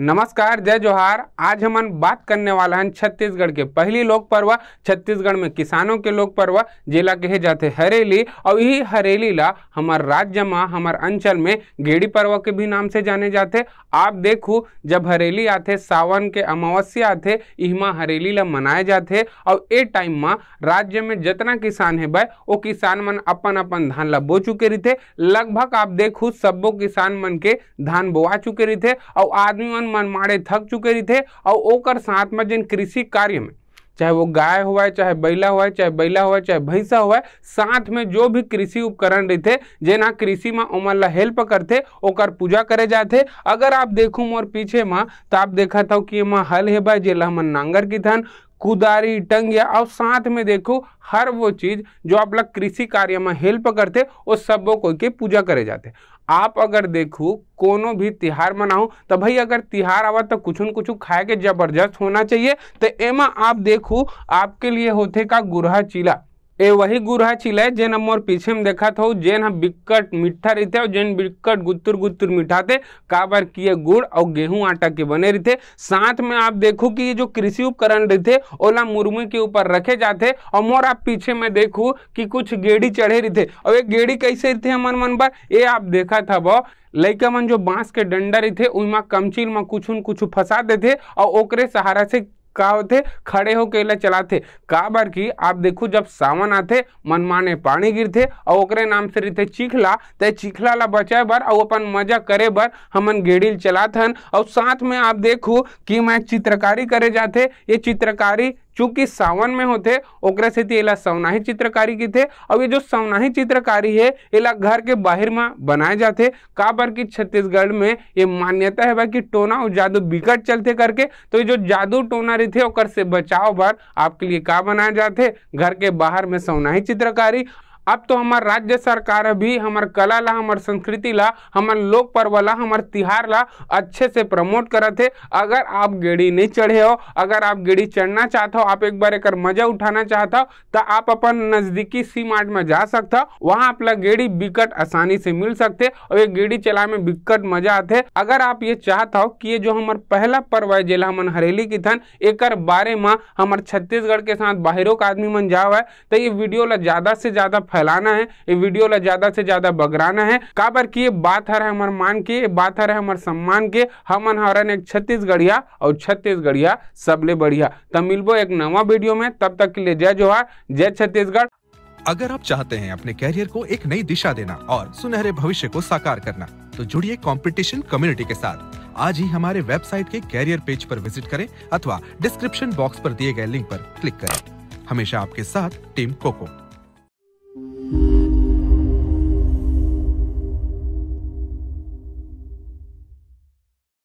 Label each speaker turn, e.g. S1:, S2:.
S1: नमस्कार जय जोहार आज हम बात करने वाला हैं छत्तीसगढ़ के पहली लोक पर्व छत्तीसगढ़ में किसानों के लोक पर्व जिला कहे जाते हरेली और यही हरेली ला हमार राज्य में हमार अंचल में गेड़ी पर्व के भी नाम से जाने जाते आप देखो जब हरेली आते सावन के अमावस्या आते इमा हरेली ला मनाए जाते और ए टाइम में राज्य में जितना किसान है भाई वो किसान मन अपन अपन धान ला बो चुके रहते लगभग आप देखो सबो किसान मन के धान बोआ चुके रहते और आदमी मन मन मन थक चुके रही थे और ओकर साथ में जिन कृषि कार्य में चाहे वो गाय हुआ चाहे बैला हुआ चाहे बैला हुआ चाहे भैंसा हुआ साथ में जो भी कृषि उपकरण रहते थे जेना कृषि में ओमन ला हेल्प करते ओकर पूजा करे जाते अगर आप देखू मोर पीछे माँ तो आप देखा था कि एमा हल भाई जेला हमन नांगर की थन कुदारी टंग या और साथ में देखो हर वो चीज़ जो आप लोग कृषि कार्य में हेल्प करते वो सब को के पूजा करे जाते आप अगर देखो कोनो भी तिहार मनाओ तो भाई अगर तिहार आवा तो कुछ न कुछ खाए के जबरदस्त होना चाहिए तो एमा आप देखो आपके लिए होते का गुरहा चीला ए वही गुर है चिले जेन मोर पीछे में देखा था जेन हम हाँ बिकट मीठा रहते और जेन बिकट गुत्तुर गुत्तुर मीठा थे काबर किए गुड़ और गेहूं आटा के बने रहते साथ में आप देखो कि ये जो कृषि उपकरण रहते ओला मुरमुई के ऊपर रखे जाते और मोर आप पीछे में देखो कि कुछ गेड़ी चढ़े रहते और ये गेड़ी कैसे रहते हैं मन मन पर ये आप देखा था वो लइका मन जो बांस के डंडा रही थे उमा कमचिल में कुछ न कुछ फंसा देते और ओकरे सहारा से का होते खड़े होकर चलाते काबर की आप देखो जब सावन आते मनमाने पानी गिरते और ओकरे नाम से रहते चिखला ते चिखला ला बचाए बर और अपन मजा करे बर हमन गेड़िल चलात हन और साथ में आप देखो कि मैं चित्रकारी करे जाते ये चित्रकारी चूंकि सावन में होते सेती एला सवनाही चित्रकारी की थे और ये जो सवनाही चित्रकारी है एला घर के बाहर में बनाए जाते काबर की छत्तीसगढ़ में ये मान्यता है भाई कि टोना और जादू बिकट चलते करके तो ये जो जादू टोना रही थे से बचाव भर आपके लिए का बनाए जाते घर के बाहर में सवनाही चित्रकारी अब तो हमार राज्य सरकार भी हमार कला ला हमार संस्कृति ला हमार लोक पर्व ला हमार तिहार ला अच्छे से प्रमोट करत है अगर आप गेड़ी नहीं चढ़े हो अगर आप गेड़ी चढ़ना चाहते हो आप एक बार एक मजा उठाना चाहता हो तो आप अपन नजदीकी सी मार्ट में जा सकता हो वहाँ आप लोग गेड़ी बिकट आसानी से मिल सकते और ये गेड़ी चलाए में बिकट मजा आते अगर आप ये चाहता हो कि ये जो हमारे पहला पर्व है जिला हमन हरेली की थन एक बारे में हमार छत्तीसगढ़ के साथ बाहरों का आदमी मन जावा है तो ये वीडियो ला ज्यादा से ज्यादा फैलाना है ये वीडियो ला ज्यादा से ज्यादा बगराना है काबर की ये बात हर है हमारे मान के बात हर है हमारे सम्मान के हमन हरन एक छत्तीसगढ़िया और छत्तीसगढ़िया सबले बढ़िया तब मिलबो एक नवा वीडियो में तब तक के लिए जय जोहार जय छत्तीसगढ़ अगर आप चाहते हैं अपने कैरियर को एक नई दिशा देना और सुनहरे भविष्य को साकार करना तो जुड़िए कंपटीशन कम्युनिटी के साथ आज ही हमारे वेबसाइट के कैरियर पेज पर विजिट करें अथवा डिस्क्रिप्शन बॉक्स पर दिए गए लिंक पर क्लिक करें हमेशा आपके साथ टीम कोको